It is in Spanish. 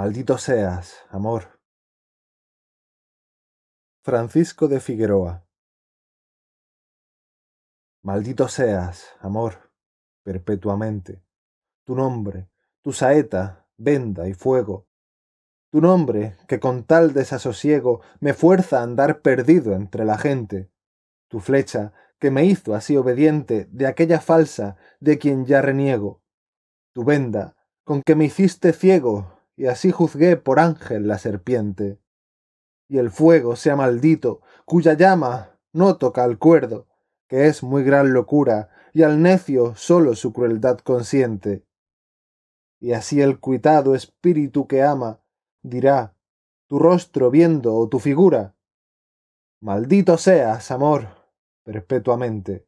Maldito seas, amor. Francisco de Figueroa. Maldito seas, amor, perpetuamente. Tu nombre, tu saeta, venda y fuego. Tu nombre, que con tal desasosiego me fuerza a andar perdido entre la gente. Tu flecha, que me hizo así obediente de aquella falsa de quien ya reniego. Tu venda, con que me hiciste ciego y así juzgué por ángel la serpiente. Y el fuego sea maldito, cuya llama no toca al cuerdo, que es muy gran locura, y al necio sólo su crueldad consiente. Y así el cuitado espíritu que ama dirá, tu rostro viendo o tu figura, maldito seas, amor, perpetuamente.